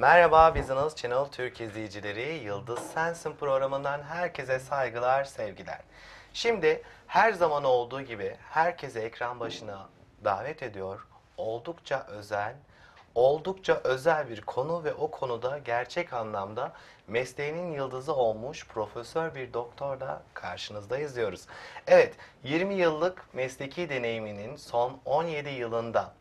Merhaba Business Channel Türk izleyicileri, Yıldız Sensin programından herkese saygılar, sevgiler. Şimdi her zaman olduğu gibi herkese ekran başına davet ediyor. Oldukça özel, oldukça özel bir konu ve o konuda gerçek anlamda mesleğinin yıldızı olmuş profesör bir doktor da karşınızda diyoruz. Evet, 20 yıllık mesleki deneyiminin son 17 yılında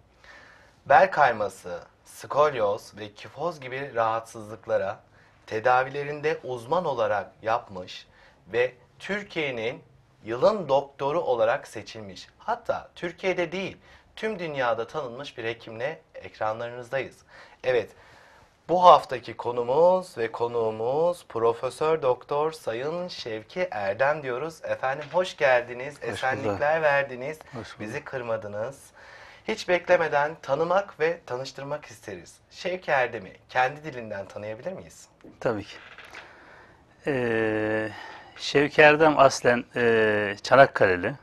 bel kayması, skolyoz ve kifoz gibi rahatsızlıklara tedavilerinde uzman olarak yapmış ve Türkiye'nin yılın doktoru olarak seçilmiş. Hatta Türkiye'de değil, tüm dünyada tanınmış bir hekimle ekranlarınızdayız. Evet, bu haftaki konumuz ve konuğumuz Profesör Doktor Sayın Şevki Erdem diyoruz. Efendim hoş geldiniz, hoş esenlikler verdiniz, hoş bizi kırmadınız. Hiç beklemeden tanımak ve tanıştırmak isteriz. Şevki Erdem'i kendi dilinden tanıyabilir miyiz? Tabii ki. Ee, Şevki Erdem aslen e, Çanakkale'li.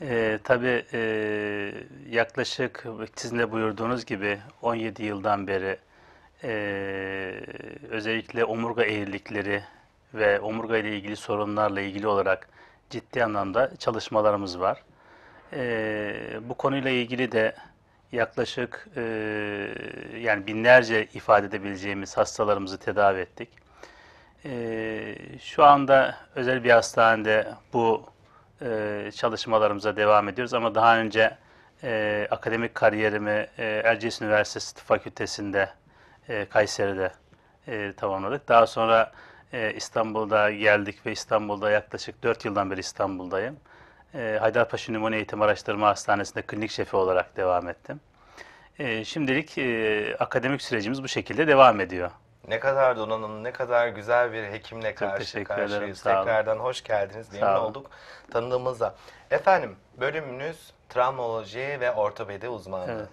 E, tabii e, yaklaşık sizin de buyurduğunuz gibi 17 yıldan beri e, özellikle omurga eğrilikleri ve omurga ile ilgili sorunlarla ilgili olarak ciddi anlamda çalışmalarımız var e, bu konuyla ilgili de yaklaşık e, yani binlerce ifade edebileceğimiz hastalarımızı tedavi ettik. E, şu anda özel bir hastanede bu e, çalışmalarımıza devam ediyoruz ama daha önce e, akademik kariyerimi e, Erciyes Üniversitesi Tıp Fakültesi'nde e, Kayseri'de e, tamamladık. Daha sonra e, İstanbul'da geldik ve İstanbul'da yaklaşık 4 yıldan beri İstanbul'dayım. Ee, Haydarpaşa Numune Eğitim Araştırma Hastanesi'nde klinik şefi olarak devam ettim. Ee, şimdilik e, akademik sürecimiz bu şekilde devam ediyor. Ne kadar donanım, ne kadar güzel bir hekimle karşı karşıyayız. Tekrardan hoş geldiniz. Memnun olduk tanıdığımıza. Efendim bölümünüz travmoloji ve ortopedi uzmanlığı. Evet.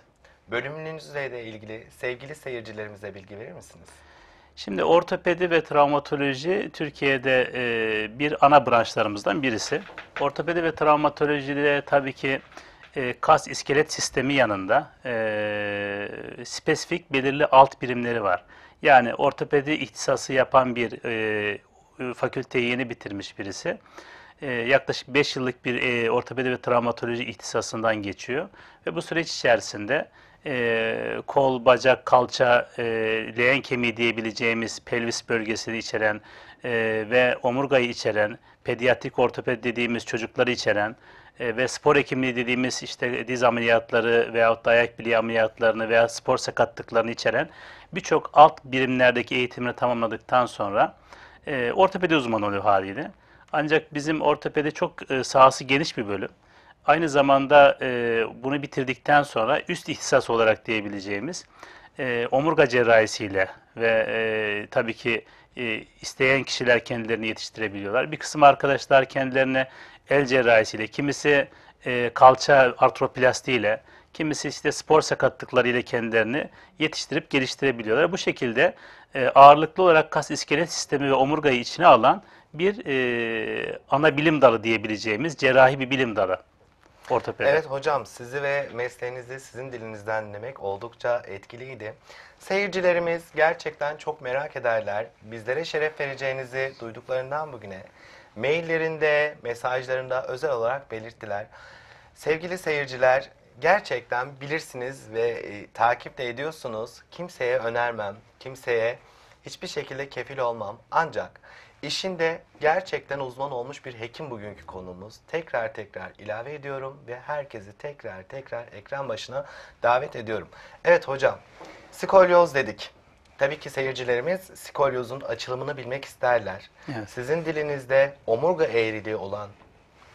Bölümünüzle ilgili sevgili seyircilerimize bilgi verir misiniz? Şimdi ortopedi ve travmatoloji Türkiye'de e, bir ana branşlarımızdan birisi. Ortopedi ve travmatolojide tabii ki e, kas iskelet sistemi yanında e, spesifik belirli alt birimleri var. Yani ortopedi ihtisası yapan bir e, fakülteyi yeni bitirmiş birisi. E, yaklaşık 5 yıllık bir e, ortopedi ve travmatoloji ihtisasından geçiyor. Ve bu süreç içerisinde e, kol, bacak, kalça, e, leğen kemiği diyebileceğimiz pelvis bölgesini içeren e, ve omurgayı içeren, pediatrik ortoped dediğimiz çocukları içeren e, ve spor hekimliği dediğimiz işte diz ameliyatları veyahut da ayak bileği ameliyatlarını veya spor sakatlıklarını içeren birçok alt birimlerdeki eğitimini tamamladıktan sonra e, ortopedi uzmanı oluyor haliyle. Ancak bizim ortopedi çok e, sahası geniş bir bölüm. Aynı zamanda e, bunu bitirdikten sonra üst ihtisas olarak diyebileceğimiz e, omurga cerrahisiyle ve e, tabii ki e, isteyen kişiler kendilerini yetiştirebiliyorlar. Bir kısım arkadaşlar kendilerine el cerrahisiyle, kimisi e, kalça artroplastiğiyle, kimisi işte spor sakatlıklarıyla kendilerini yetiştirip geliştirebiliyorlar. Bu şekilde e, ağırlıklı olarak kas iskelet sistemi ve omurgayı içine alan bir e, ana bilim dalı diyebileceğimiz cerrahi bir bilim dalı ortopedi. Evet hocam sizi ve mesleğinizi sizin dilinizden dinlemek oldukça etkiliydi. Seyircilerimiz gerçekten çok merak ederler. Bizlere şeref vereceğinizi duyduklarından bugüne maillerinde, mesajlarında özel olarak belirttiler. Sevgili seyirciler gerçekten bilirsiniz ve e, takip de ediyorsunuz. Kimseye önermem, kimseye hiçbir şekilde kefil olmam. Ancak İşinde gerçekten uzman olmuş bir hekim bugünkü konumuz Tekrar tekrar ilave ediyorum ve herkesi tekrar tekrar ekran başına davet ediyorum. Evet hocam, skolyoz dedik. Tabii ki seyircilerimiz skolyozun açılımını bilmek isterler. Evet. Sizin dilinizde omurga eğriliği olan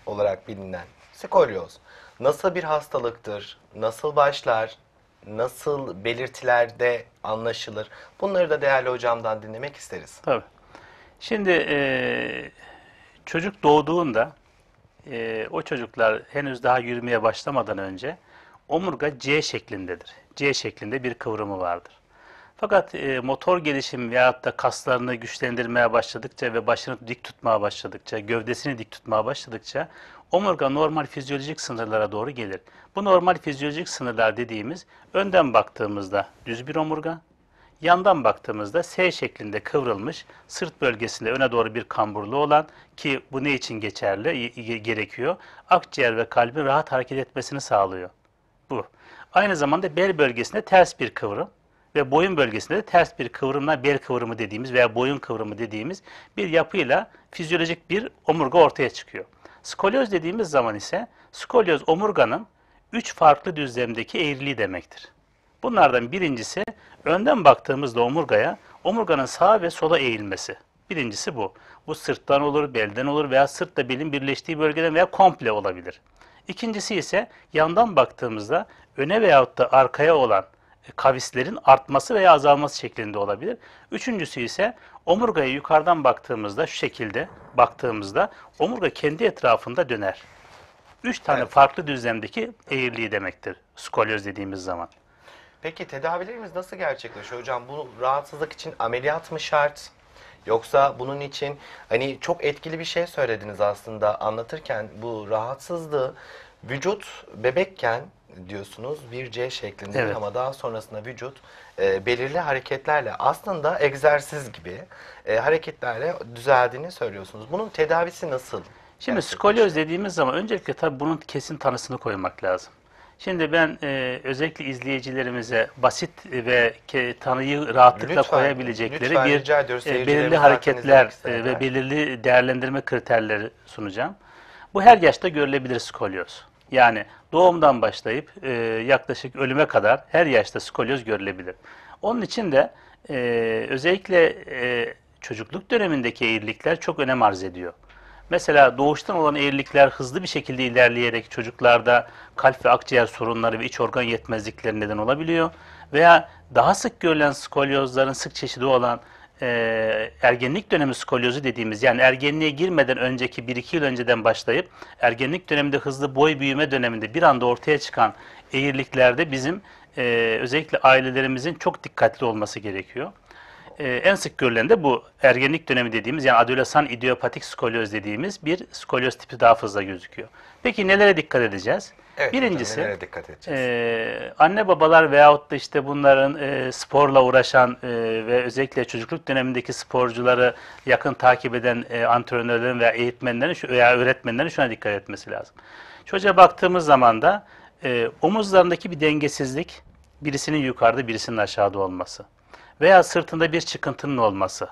olarak bilinen skolyoz nasıl bir hastalıktır, nasıl başlar, nasıl belirtilerde anlaşılır? Bunları da değerli hocamdan dinlemek isteriz. Tabii. Şimdi e, çocuk doğduğunda e, o çocuklar henüz daha yürümeye başlamadan önce omurga C şeklindedir. C şeklinde bir kıvrımı vardır. Fakat e, motor gelişim veyahut da kaslarını güçlendirmeye başladıkça ve başını dik tutmaya başladıkça, gövdesini dik tutmaya başladıkça omurga normal fizyolojik sınırlara doğru gelir. Bu normal fizyolojik sınırlar dediğimiz önden baktığımızda düz bir omurga, Yandan baktığımızda S şeklinde kıvrılmış, sırt bölgesinde öne doğru bir kamburlu olan ki bu ne için geçerli gerekiyor? Akciğer ve kalbin rahat hareket etmesini sağlıyor. Bu. Aynı zamanda bel bölgesinde ters bir kıvrım ve boyun bölgesinde de ters bir kıvrımla bel kıvrımı dediğimiz veya boyun kıvrımı dediğimiz bir yapıyla fizyolojik bir omurga ortaya çıkıyor. Skolyoz dediğimiz zaman ise skolyoz omurganın üç farklı düzlemdeki eğriliği demektir. Bunlardan birincisi önden baktığımızda omurgaya omurganın sağa ve sola eğilmesi. Birincisi bu. Bu sırttan olur, belden olur veya sırtla belin birleştiği bölgeden veya komple olabilir. İkincisi ise yandan baktığımızda öne veyahut da arkaya olan e, kavislerin artması veya azalması şeklinde olabilir. Üçüncüsü ise omurgaya yukarıdan baktığımızda şu şekilde baktığımızda omurga kendi etrafında döner. Üç tane evet. farklı düzlemdeki eğirliği demektir skolyoz dediğimiz zaman. Peki tedavilerimiz nasıl gerçekleşiyor hocam? Bu rahatsızlık için ameliyat mı şart? Yoksa bunun için hani çok etkili bir şey söylediniz aslında anlatırken bu rahatsızlığı vücut bebekken diyorsunuz bir C şeklinde evet. ama daha sonrasında vücut e, belirli hareketlerle aslında egzersiz gibi e, hareketlerle düzeldiğini söylüyorsunuz. Bunun tedavisi nasıl? Şimdi skolyoz dediğimiz zaman öncelikle tabii bunun kesin tanısını koymak lazım. Şimdi ben e, özellikle izleyicilerimize basit ve ke, tanıyı rahatlıkla lütfen, koyabilecekleri lütfen, bir ediyoruz, e, belirli hareketler e, ve belirli değerlendirme kriterleri sunacağım. Bu her yaşta görülebilir skolyoz. Yani doğumdan başlayıp e, yaklaşık ölüme kadar her yaşta skolyoz görülebilir. Onun için de e, özellikle e, çocukluk dönemindeki eğrilikler çok önem arz ediyor. Mesela doğuştan olan eğrilikler hızlı bir şekilde ilerleyerek çocuklarda kalp ve akciğer sorunları ve iç organ yetmezlikleri neden olabiliyor. Veya daha sık görülen skolyozların sık çeşidi olan e, ergenlik dönemi skolyozu dediğimiz yani ergenliğe girmeden önceki 1-2 yıl önceden başlayıp ergenlik döneminde hızlı boy büyüme döneminde bir anda ortaya çıkan eğriliklerde bizim e, özellikle ailelerimizin çok dikkatli olması gerekiyor e, en sık görülen de bu ergenlik dönemi dediğimiz yani adolesan idiopatik skolyoz dediğimiz bir skolyoz tipi daha fazla gözüküyor. Peki nelere dikkat edeceğiz? Evet, Birincisi hocam, dikkat edeceğiz? E, anne babalar veyahut da işte bunların e, sporla uğraşan e, ve özellikle çocukluk dönemindeki sporcuları yakın takip eden e, antrenörlerin veya eğitmenlerin veya öğretmenlerin şuna dikkat etmesi lazım. Çocuğa baktığımız zaman da e, omuzlarındaki bir dengesizlik birisinin yukarıda birisinin aşağıda olması veya sırtında bir çıkıntının olması,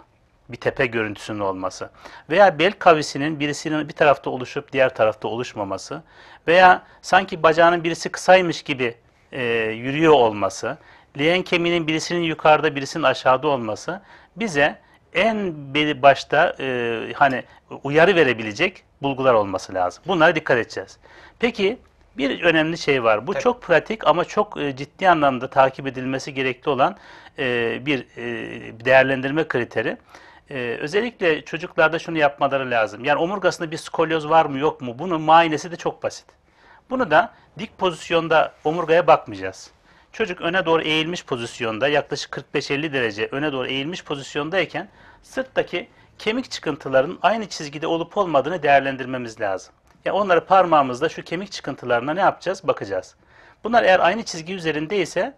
bir tepe görüntüsünün olması veya bel kavisinin birisinin bir tarafta oluşup diğer tarafta oluşmaması veya sanki bacağının birisi kısaymış gibi e, yürüyor olması, leğen kemiğinin birisinin yukarıda birisinin aşağıda olması bize en başta e, hani uyarı verebilecek bulgular olması lazım. Bunlara dikkat edeceğiz. Peki bir önemli şey var. Bu Tabii. çok pratik ama çok e, ciddi anlamda takip edilmesi gerekli olan e, bir e, değerlendirme kriteri. özellikle çocuklarda şunu yapmaları lazım. Yani omurgasında bir skolyoz var mı yok mu? Bunun muayenesi de çok basit. Bunu da dik pozisyonda omurgaya bakmayacağız. Çocuk öne doğru eğilmiş pozisyonda yaklaşık 45-50 derece öne doğru eğilmiş pozisyondayken sırttaki kemik çıkıntıların aynı çizgide olup olmadığını değerlendirmemiz lazım. Yani onları parmağımızla şu kemik çıkıntılarına ne yapacağız? Bakacağız. Bunlar eğer aynı çizgi üzerindeyse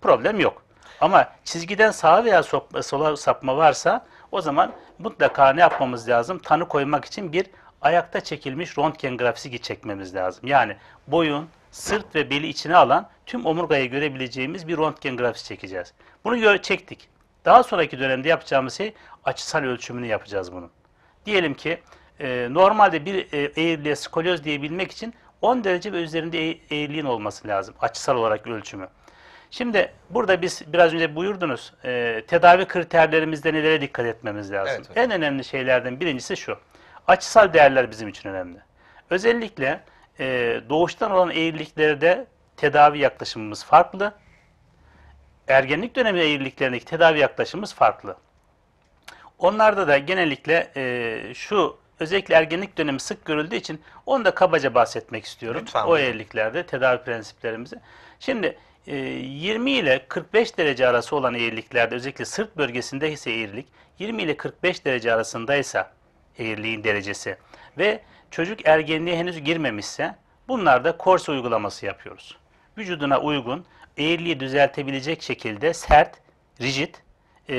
problem yok. Ama çizgiden sağa veya sola sapma varsa o zaman mutlaka ne yapmamız lazım? Tanı koymak için bir ayakta çekilmiş röntgen grafisi çekmemiz lazım. Yani boyun, sırt ve beli içine alan tüm omurgayı görebileceğimiz bir röntgen grafisi çekeceğiz. Bunu çektik. Daha sonraki dönemde yapacağımız şey açısal ölçümünü yapacağız bunun. Diyelim ki e, normalde bir e, eğriliğe skolyoz diyebilmek için 10 derece ve üzerinde eğriliğin olması lazım açısal olarak ölçümü. Şimdi burada biz biraz önce buyurdunuz e, tedavi kriterlerimizde nelere dikkat etmemiz lazım. Evet, en önemli şeylerden birincisi şu. Açısal değerler bizim için önemli. Özellikle e, doğuştan olan eğriliklerde tedavi yaklaşımımız farklı. Ergenlik dönemi eğriliklerindeki tedavi yaklaşımımız farklı. Onlarda da genellikle e, şu özellikle ergenlik dönemi sık görüldüğü için onu da kabaca bahsetmek istiyorum. Lütfen. O eğriliklerde tedavi prensiplerimizi. Şimdi 20 e, ile 45 derece arası olan eğriliklerde özellikle sırt bölgesinde ise eğrilik 20 ile 45 derece arasındaysa eğriliğin derecesi ve çocuk ergenliğe henüz girmemişse bunlarda korse uygulaması yapıyoruz. Vücuduna uygun eğriliği düzeltebilecek şekilde sert, rigid, e,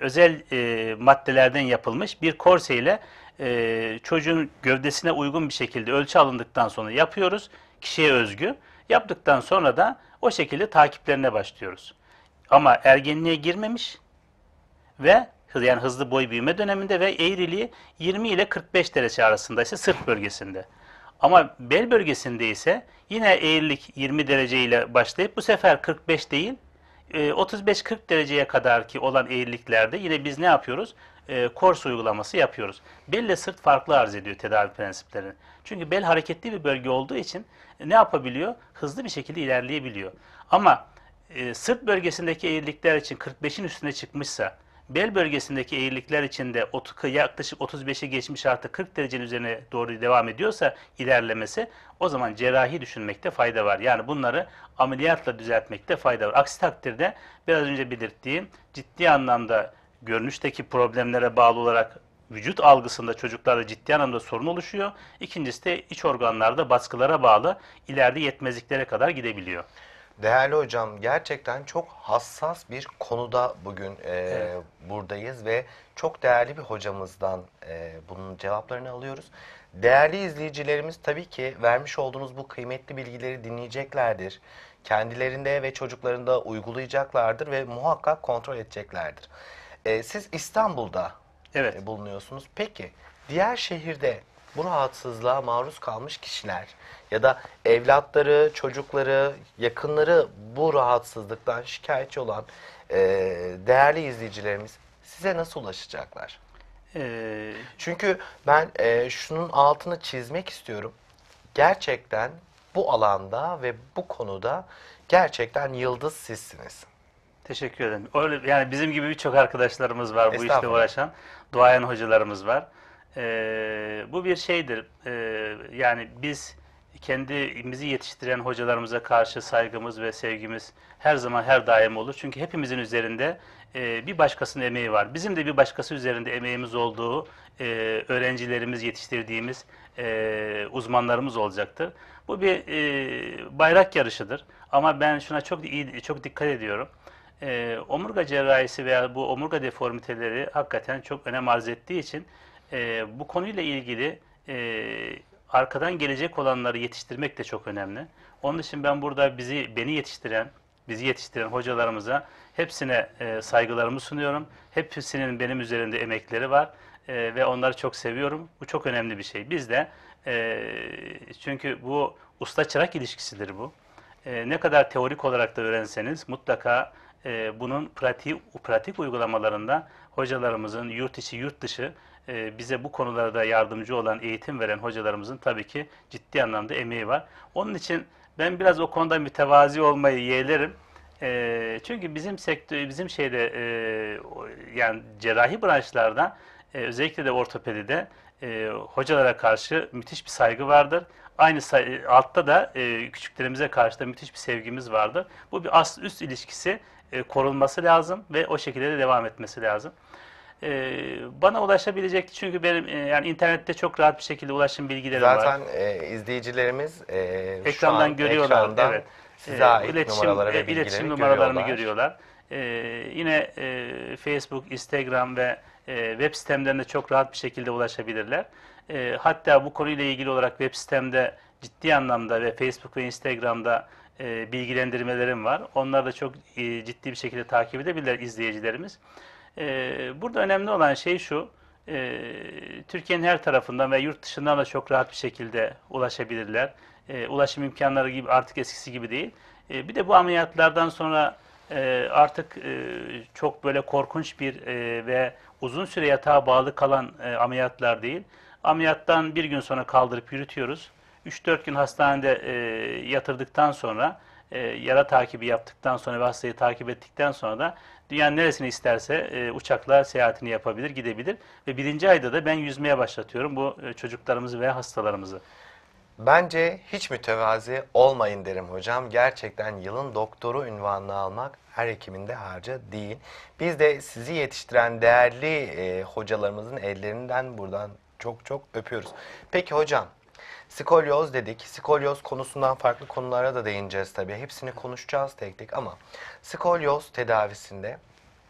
özel e, maddelerden yapılmış bir korse ile e, çocuğun gövdesine uygun bir şekilde ölçü alındıktan sonra yapıyoruz. Kişiye özgü. Yaptıktan sonra da o şekilde takiplerine başlıyoruz. Ama ergenliğe girmemiş ve yani hızlı boy büyüme döneminde ve eğriliği 20 ile 45 derece arasında ise sırt bölgesinde. Ama bel bölgesinde ise yine eğrilik 20 derece ile başlayıp bu sefer 45 değil 35-40 e, dereceye kadar ki olan eğriliklerde yine biz ne yapıyoruz? e, kors uygulaması yapıyoruz. Belle sırt farklı arz ediyor tedavi prensiplerini. Çünkü bel hareketli bir bölge olduğu için ne yapabiliyor? Hızlı bir şekilde ilerleyebiliyor. Ama e, sırt bölgesindeki eğrilikler için 45'in üstüne çıkmışsa, bel bölgesindeki eğrilikler için de yaklaşık 35'e geçmiş artı 40 derecenin üzerine doğru devam ediyorsa ilerlemesi o zaman cerrahi düşünmekte fayda var. Yani bunları ameliyatla düzeltmekte fayda var. Aksi takdirde biraz önce belirttiğim ciddi anlamda görünüşteki problemlere bağlı olarak vücut algısında çocuklarda ciddi anlamda sorun oluşuyor. İkincisi de iç organlarda baskılara bağlı ileride yetmezliklere kadar gidebiliyor. Değerli hocam gerçekten çok hassas bir konuda bugün e, evet. buradayız ve çok değerli bir hocamızdan e, bunun cevaplarını alıyoruz. Değerli izleyicilerimiz tabii ki vermiş olduğunuz bu kıymetli bilgileri dinleyeceklerdir. Kendilerinde ve çocuklarında uygulayacaklardır ve muhakkak kontrol edeceklerdir. E, siz İstanbul'da evet. e, bulunuyorsunuz. Peki diğer şehirde bu rahatsızlığa maruz kalmış kişiler ya da evlatları, çocukları, yakınları bu rahatsızlıktan şikayetçi olan e, değerli izleyicilerimiz size nasıl ulaşacaklar? Ee... Çünkü ben e, şunun altını çizmek istiyorum. Gerçekten bu alanda ve bu konuda gerçekten yıldız sizsiniz. Teşekkür ederim. Öyle, yani bizim gibi birçok arkadaşlarımız var bu işle uğraşan. Duayen hocalarımız var. Ee, bu bir şeydir. Ee, yani biz kendimizi yetiştiren hocalarımıza karşı saygımız ve sevgimiz her zaman her daim olur. Çünkü hepimizin üzerinde e, bir başkasının emeği var. Bizim de bir başkası üzerinde emeğimiz olduğu, e, öğrencilerimiz yetiştirdiğimiz e, uzmanlarımız olacaktır. Bu bir e, bayrak yarışıdır. Ama ben şuna çok iyi, çok dikkat ediyorum e, omurga cerrahisi veya bu omurga deformiteleri hakikaten çok önem arz ettiği için e, bu konuyla ilgili e, arkadan gelecek olanları yetiştirmek de çok önemli. Onun için ben burada bizi beni yetiştiren, bizi yetiştiren hocalarımıza hepsine e, saygılarımı sunuyorum. Hepsinin benim üzerinde emekleri var e, ve onları çok seviyorum. Bu çok önemli bir şey. Biz de e, çünkü bu usta çırak ilişkisidir bu. E, ne kadar teorik olarak da öğrenseniz mutlaka e, bunun pratik, pratik uygulamalarında hocalarımızın yurt içi yurt dışı e, bize bu konularda yardımcı olan eğitim veren hocalarımızın tabii ki ciddi anlamda emeği var. Onun için ben biraz o konuda mütevazi olmayı yeğlerim. E, çünkü bizim sektör, bizim şeyde e, yani cerrahi branşlarda e, özellikle de ortopedide e, hocalara karşı müthiş bir saygı vardır. Aynı say e, altta da e, küçüklerimize karşı da müthiş bir sevgimiz vardır. Bu bir ast üst ilişkisi e, korunması lazım ve o şekilde de devam etmesi lazım. E, bana ulaşabilecek çünkü benim e, yani internette çok rahat bir şekilde ulaşım bilgileri Zaten, var. Zaten e, izleyicilerimiz e, ekrandan şu an, görüyorlar. Ekrandan evet. Size ait e, iletişim, numaraları ve iletişim numaralarını görüyorlar. görüyorlar. E, yine e, Facebook, Instagram ve e, web sitemlerine çok rahat bir şekilde ulaşabilirler. E, hatta bu konuyla ilgili olarak web sitemde ciddi anlamda ve Facebook ve Instagram'da e, bilgilendirmelerim var. Onlar da çok e, ciddi bir şekilde takip edebilirler izleyicilerimiz. E, burada önemli olan şey şu, e, Türkiye'nin her tarafından ve yurt dışından da çok rahat bir şekilde ulaşabilirler. E, ulaşım imkanları gibi artık eskisi gibi değil. E, bir de bu ameliyatlardan sonra e, artık e, çok böyle korkunç bir e, ve uzun süre yatağa bağlı kalan e, ameliyatlar değil. Ameliyattan bir gün sonra kaldırıp yürütüyoruz. 3-4 gün hastanede e, yatırdıktan sonra, e, yara takibi yaptıktan sonra ve hastayı takip ettikten sonra da dünyanın neresini isterse e, uçakla seyahatini yapabilir, gidebilir. Ve birinci ayda da ben yüzmeye başlatıyorum bu e, çocuklarımızı veya hastalarımızı. Bence hiç mütevazi olmayın derim hocam. Gerçekten yılın doktoru ünvanını almak her hekimin de harcı değil. Biz de sizi yetiştiren değerli e, hocalarımızın ellerinden buradan çok çok öpüyoruz. Peki hocam Skolyoz dedik. Skolyoz konusundan farklı konulara da değineceğiz tabii. Hepsini konuşacağız tek tek ama skolyoz tedavisinde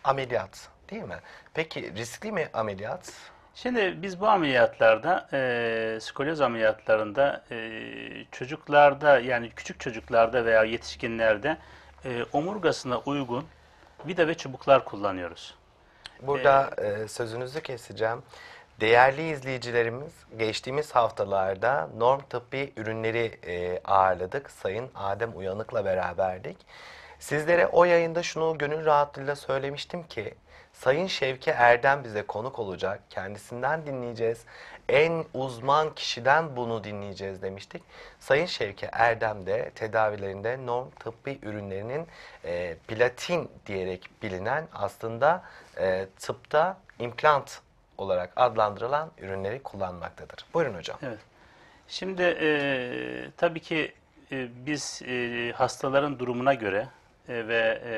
ameliyat değil mi? Peki riskli mi ameliyat? Şimdi biz bu ameliyatlarda, e, skolyoz ameliyatlarında e, çocuklarda yani küçük çocuklarda veya yetişkinlerde e, omurgasına uygun vida ve çubuklar kullanıyoruz. Burada e, e sözünüzü keseceğim. Değerli izleyicilerimiz, geçtiğimiz haftalarda norm tıbbi ürünleri e, ağırladık. Sayın Adem Uyanık'la beraberdik. Sizlere o yayında şunu gönül rahatlığıyla söylemiştim ki, Sayın Şevki Erdem bize konuk olacak. Kendisinden dinleyeceğiz. En uzman kişiden bunu dinleyeceğiz demiştik. Sayın Şevki Erdem de tedavilerinde norm tıbbi ürünlerinin e, platin diyerek bilinen aslında e, tıpta implant olarak adlandırılan ürünleri kullanmaktadır. Buyurun hocam. Evet. Şimdi e, tabii ki e, biz e, hastaların durumuna göre e, ve e,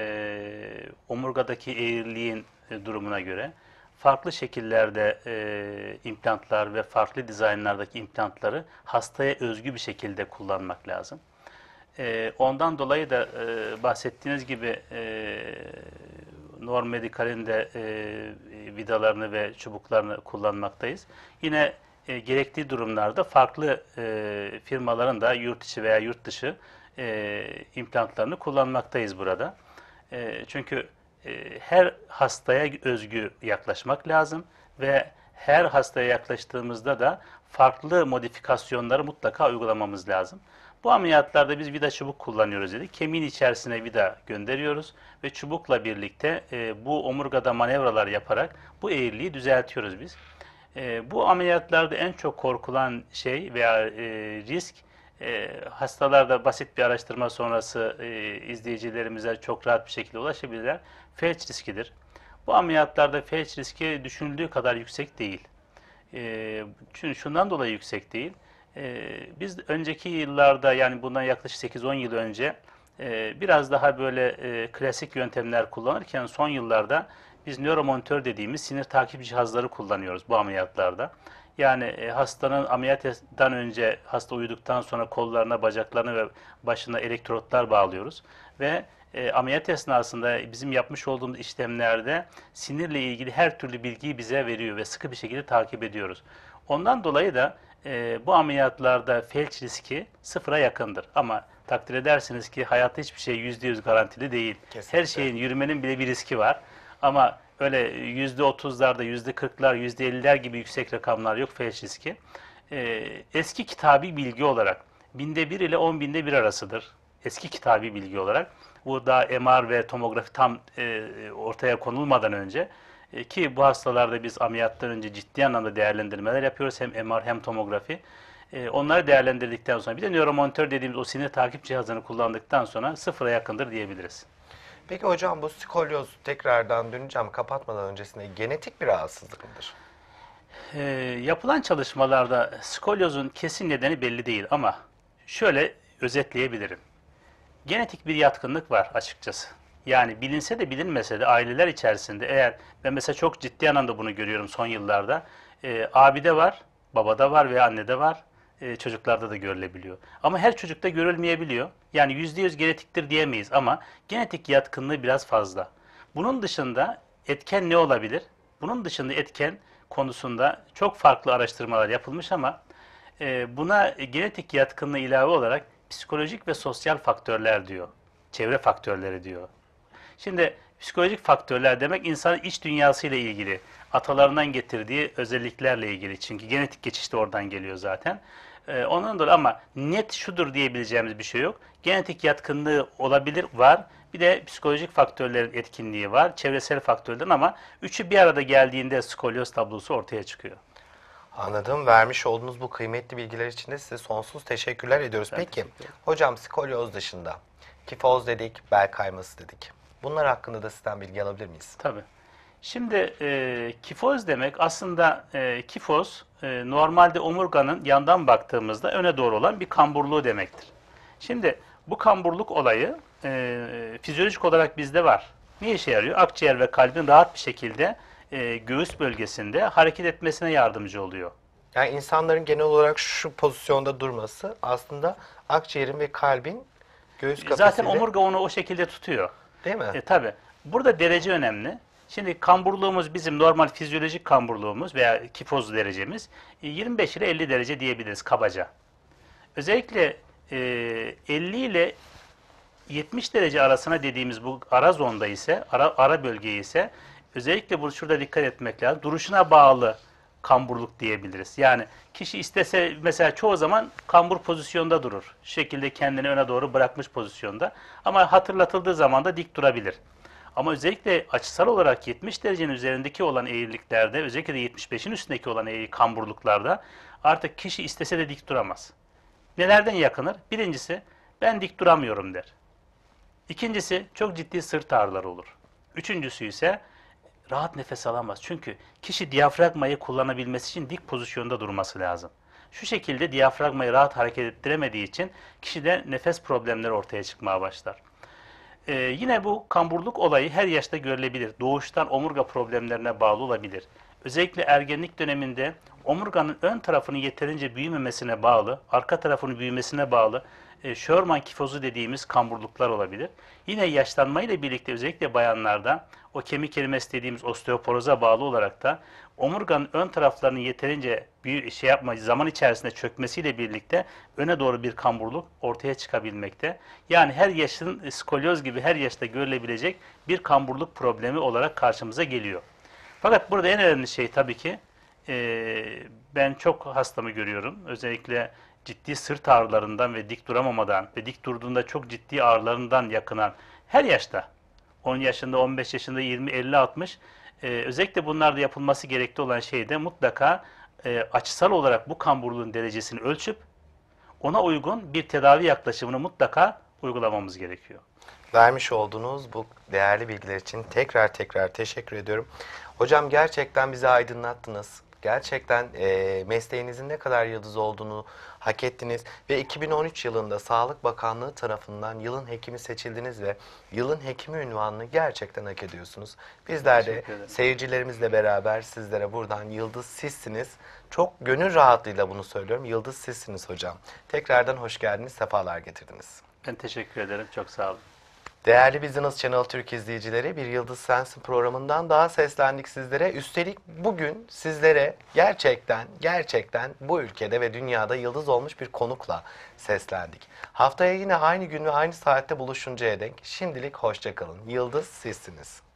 omurgadaki eğriliğin e, durumuna göre farklı şekillerde e, implantlar ve farklı dizaynlardaki implantları hastaya özgü bir şekilde kullanmak lazım. E, ondan dolayı da e, bahsettiğiniz gibi e, Norm Medical'in de e, e, vidalarını ve çubuklarını kullanmaktayız. Yine e, gerektiği durumlarda farklı e, firmaların da yurt içi veya yurt dışı e, implantlarını kullanmaktayız burada. E, çünkü e, her hastaya özgü yaklaşmak lazım ve her hastaya yaklaştığımızda da farklı modifikasyonları mutlaka uygulamamız lazım. Bu ameliyatlarda biz vida çubuk kullanıyoruz dedi. Kemiğin içerisine vida gönderiyoruz ve çubukla birlikte e, bu omurgada manevralar yaparak bu eğriliği düzeltiyoruz biz. E, bu ameliyatlarda en çok korkulan şey veya e, risk e, hastalarda basit bir araştırma sonrası e, izleyicilerimize çok rahat bir şekilde ulaşabilirler. Felç riskidir. Bu ameliyatlarda felç riski düşünüldüğü kadar yüksek değil. E, çünkü şundan dolayı yüksek değil. Ee, biz önceki yıllarda yani bundan yaklaşık 8-10 yıl önce e, biraz daha böyle e, klasik yöntemler kullanırken son yıllarda biz nöromonitör dediğimiz sinir takip cihazları kullanıyoruz bu ameliyatlarda. Yani e, hastanın ameliyattan önce hasta uyuduktan sonra kollarına, bacaklarına ve başına elektrotlar bağlıyoruz ve e, ameliyat esnasında bizim yapmış olduğumuz işlemlerde sinirle ilgili her türlü bilgiyi bize veriyor ve sıkı bir şekilde takip ediyoruz. Ondan dolayı da e, bu ameliyatlarda felç riski sıfıra yakındır. Ama takdir edersiniz ki hayatta hiçbir şey yüzde yüz garantili değil. Kesinlikle. Her şeyin yürümenin bile bir riski var. Ama öyle yüzde otuzlarda, yüzde kırklar, yüzde elliler gibi yüksek rakamlar yok felç riski. E, eski kitabi bilgi olarak binde bir ile on binde bir arasıdır. Eski kitabi bilgi olarak. Bu daha MR ve tomografi tam e, ortaya konulmadan önce e, ki bu hastalarda biz ameliyattan önce ciddi anlamda değerlendirmeler yapıyoruz. Hem MR hem tomografi. E, onları değerlendirdikten sonra bir de nöromonitör dediğimiz o sinir takip cihazını kullandıktan sonra sıfıra yakındır diyebiliriz. Peki hocam bu skolyoz tekrardan döneceğim kapatmadan öncesinde genetik bir rahatsızlık mıdır? E, yapılan çalışmalarda skolyozun kesin nedeni belli değil ama şöyle özetleyebilirim. Genetik bir yatkınlık var açıkçası. Yani bilinse de bilinmese de aileler içerisinde eğer ben mesela çok ciddi anlamda bunu görüyorum son yıllarda. E, ee, abide var, babada var veya annede var. E, çocuklarda da görülebiliyor. Ama her çocukta görülmeyebiliyor. Yani yüzde yüz genetiktir diyemeyiz ama genetik yatkınlığı biraz fazla. Bunun dışında etken ne olabilir? Bunun dışında etken konusunda çok farklı araştırmalar yapılmış ama e, buna genetik yatkınlığı ilave olarak psikolojik ve sosyal faktörler diyor. Çevre faktörleri diyor. Şimdi psikolojik faktörler demek insanın iç dünyasıyla ilgili, atalarından getirdiği özelliklerle ilgili. Çünkü genetik geçiş de oradan geliyor zaten. Ee, ondan dolayı ama net şudur diyebileceğimiz bir şey yok. Genetik yatkınlığı olabilir, var. Bir de psikolojik faktörlerin etkinliği var, çevresel faktörden ama üçü bir arada geldiğinde skolyoz tablosu ortaya çıkıyor. Anladım. Vermiş olduğunuz bu kıymetli bilgiler için de size sonsuz teşekkürler ediyoruz. Ben Peki, teşekkür hocam skolyoz dışında kifoz dedik, bel kayması dedik. Bunlar hakkında da sizden bilgi alabilir miyiz? Tabii. Şimdi e, kifoz demek aslında e, kifoz e, normalde omurganın yandan baktığımızda öne doğru olan bir kamburluğu demektir. Şimdi bu kamburluk olayı e, fizyolojik olarak bizde var. Ne işe yarıyor? Akciğer ve kalbin rahat bir şekilde e, göğüs bölgesinde hareket etmesine yardımcı oluyor. Yani insanların genel olarak şu pozisyonda durması aslında akciğerin ve kalbin göğüs kafesiyle... Zaten omurga onu o şekilde tutuyor. Değil mi? E, tabii. Burada derece önemli. Şimdi kamburluğumuz bizim normal fizyolojik kamburluğumuz veya kifoz derecemiz 25 e, ile 50 derece diyebiliriz kabaca. Özellikle e, 50 ile 70 derece arasına dediğimiz bu ara zonda ise, ara, ara bölge ise özellikle bu şurada dikkat etmek lazım. Duruşuna bağlı kamburluk diyebiliriz. Yani kişi istese mesela çoğu zaman kambur pozisyonda durur. şekilde kendini öne doğru bırakmış pozisyonda. Ama hatırlatıldığı zaman da dik durabilir. Ama özellikle açısal olarak 70 derecenin üzerindeki olan eğriliklerde, özellikle 75'in üstündeki olan eğri kamburluklarda artık kişi istese de dik duramaz. Nelerden yakınır? Birincisi ben dik duramıyorum der. İkincisi çok ciddi sırt ağrıları olur. Üçüncüsü ise rahat nefes alamaz. Çünkü kişi diyafragmayı kullanabilmesi için dik pozisyonda durması lazım. Şu şekilde diyafragmayı rahat hareket ettiremediği için kişide nefes problemleri ortaya çıkmaya başlar. Ee, yine bu kamburluk olayı her yaşta görülebilir. Doğuştan omurga problemlerine bağlı olabilir. Özellikle ergenlik döneminde omurganın ön tarafının yeterince büyümemesine bağlı, arka tarafının büyümesine bağlı e, Sherman kifozu dediğimiz kamburluklar olabilir. Yine yaşlanmayla birlikte özellikle bayanlarda o kemik erimesi dediğimiz osteoporoza bağlı olarak da omurganın ön taraflarının yeterince büyük şey yapma zaman içerisinde çökmesiyle birlikte öne doğru bir kamburluk ortaya çıkabilmekte. Yani her yaşın e, skolyoz gibi her yaşta görülebilecek bir kamburluk problemi olarak karşımıza geliyor. Fakat burada en önemli şey tabii ki e, ben çok hastamı görüyorum. Özellikle ciddi sırt ağrılarından ve dik duramamadan ve dik durduğunda çok ciddi ağrılarından yakınan her yaşta 10 yaşında, 15 yaşında, 20, 50, 60 e, özellikle bunlarda yapılması gerekli olan şeyde mutlaka e, açısal olarak bu kamburluğun derecesini ölçüp ona uygun bir tedavi yaklaşımını mutlaka uygulamamız gerekiyor. Vermiş olduğunuz bu değerli bilgiler için tekrar tekrar teşekkür ediyorum. Hocam gerçekten bizi aydınlattınız. Gerçekten e, mesleğinizin ne kadar yıldız olduğunu hak ettiniz ve 2013 yılında Sağlık Bakanlığı tarafından yılın hekimi seçildiniz ve yılın hekimi ünvanını gerçekten hak ediyorsunuz. Bizler de seyircilerimizle beraber sizlere buradan yıldız sizsiniz. Çok gönül rahatlığıyla bunu söylüyorum. Yıldız sizsiniz hocam. Tekrardan hoş geldiniz, sefalar getirdiniz. Ben teşekkür ederim. Çok sağ olun. Değerli Business Channel Türk izleyicileri, Bir Yıldız Sensin programından daha seslendik sizlere. Üstelik bugün sizlere gerçekten, gerçekten bu ülkede ve dünyada yıldız olmuş bir konukla seslendik. Haftaya yine aynı gün ve aynı saatte buluşuncaya denk. şimdilik hoşçakalın. Yıldız sizsiniz.